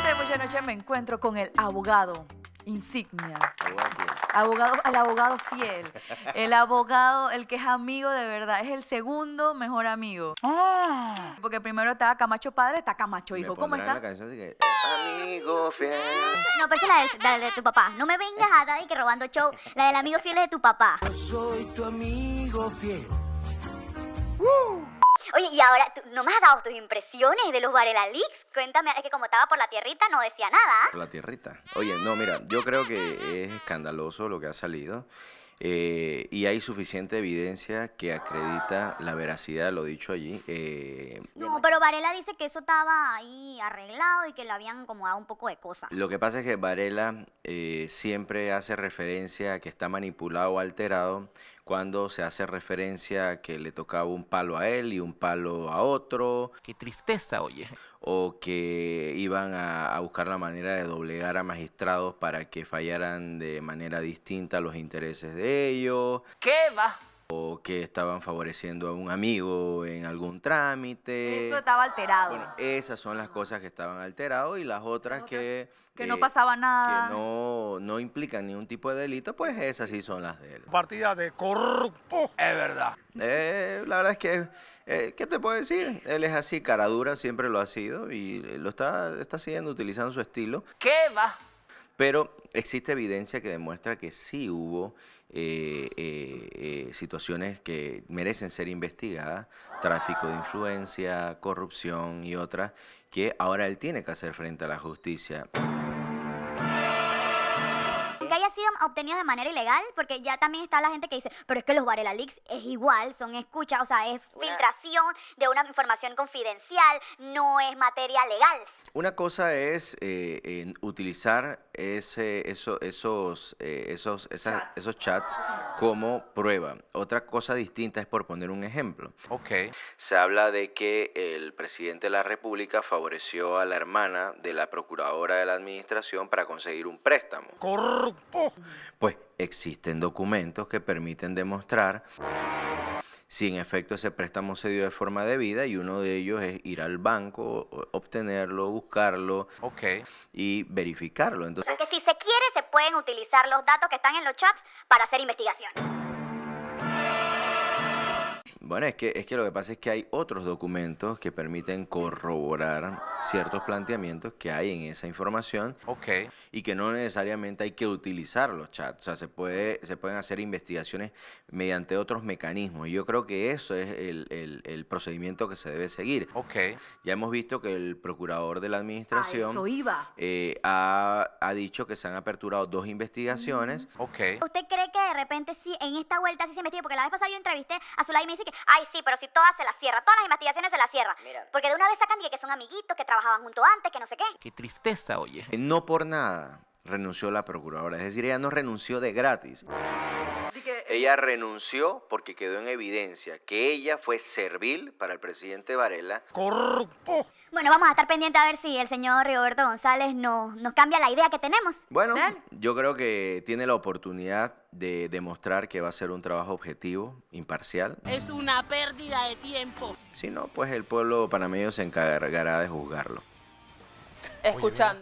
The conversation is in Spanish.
de Mucha pues Noche me encuentro con el abogado insignia. Abogado, el abogado fiel. El abogado, el que es amigo de verdad. Es el segundo mejor amigo. Ah. Porque primero está Camacho padre, está Camacho hijo. ¿Cómo está? Amigo fiel. No, pero es la de, tu papá. No me vengas a dar y que robando show. La del amigo fiel es de tu papá. Yo soy tu amigo fiel. Uh. Oye, y ahora, tú no me has dado tus impresiones de los Varela Leaks. Cuéntame, es que como estaba por la tierrita no decía nada. Por la tierrita. Oye, no, mira, yo creo que es escandaloso lo que ha salido. Eh, y hay suficiente evidencia que acredita la veracidad de lo dicho allí. Eh, no, pero Varela dice que eso estaba ahí arreglado y que lo habían como un poco de cosas. Lo que pasa es que Varela eh, siempre hace referencia a que está manipulado o alterado cuando se hace referencia a que le tocaba un palo a él y un palo a otro. Qué tristeza, oye. O que iban a, a buscar la manera de doblegar a magistrados para que fallaran de manera distinta los intereses de ellos. ¿Qué va? o que estaban favoreciendo a un amigo en algún trámite. Eso estaba alterado. esas son las cosas que estaban alteradas y las otras, que... Que no pasaba nada. Que no, no implican ningún tipo de delito, pues esas sí son las de él. Partida de corrupto es verdad. Eh, la verdad es que, eh, ¿qué te puedo decir? Él es así, caradura siempre lo ha sido y lo está, está haciendo, utilizando su estilo. ¿Qué va? Pero existe evidencia que demuestra que sí hubo eh, eh, eh, situaciones que merecen ser investigadas, tráfico de influencia, corrupción y otras, que ahora él tiene que hacer frente a la justicia obtenido de manera ilegal, porque ya también está la gente que dice, pero es que los Varela Leaks es igual, son escuchas, o sea, es filtración de una información confidencial, no es materia legal. Una cosa es eh, utilizar ese, eso, esos, eh, esos, esos chats como prueba otra cosa distinta es por poner un ejemplo. Okay. Se habla de que el presidente de la República favoreció a la hermana de la procuradora de la administración para conseguir un préstamo. Corrupto. Pues existen documentos que permiten demostrar si en efecto ese préstamo se dio de forma debida y uno de ellos es ir al banco, obtenerlo, buscarlo y verificarlo. Entonces, que si se quiere se pueden utilizar los datos que están en los chats para hacer investigación. Bueno, es que, es que lo que pasa es que hay otros documentos que permiten corroborar ciertos planteamientos que hay en esa información. Ok. Y que no necesariamente hay que utilizar los chats. O sea, se, puede, se pueden hacer investigaciones mediante otros mecanismos. Y yo creo que eso es el, procedimiento que se debe seguir. Ok. Ya hemos visto que el procurador de la administración. Eh, ha, dicho que se han aperturado dos investigaciones. ¿Usted cree que de repente sí, en esta vuelta sí se investiga? Porque la vez pasada yo entrevisté a Zulay y me dice que ay sí, pero si todas se las cierra, todas las investigaciones se las cierra. Porque de una vez sacan que son amiguitos, que trabajaban junto antes, que no sé qué. Qué tristeza, oye. Eh, no por nada renunció la procuradora, es decir, ella no renunció de gratis. Ella renunció porque quedó en evidencia que ella fue servil para el presidente Varela. Corrupto. Bueno, vamos a estar pendientes a ver si el señor Roberto González no, nos cambia la idea que tenemos. Bueno, yo creo que tiene la oportunidad de demostrar que va a ser un trabajo objetivo, imparcial. Es una pérdida de tiempo. Si no, pues el pueblo panameño se encargará de juzgarlo. Escuchando.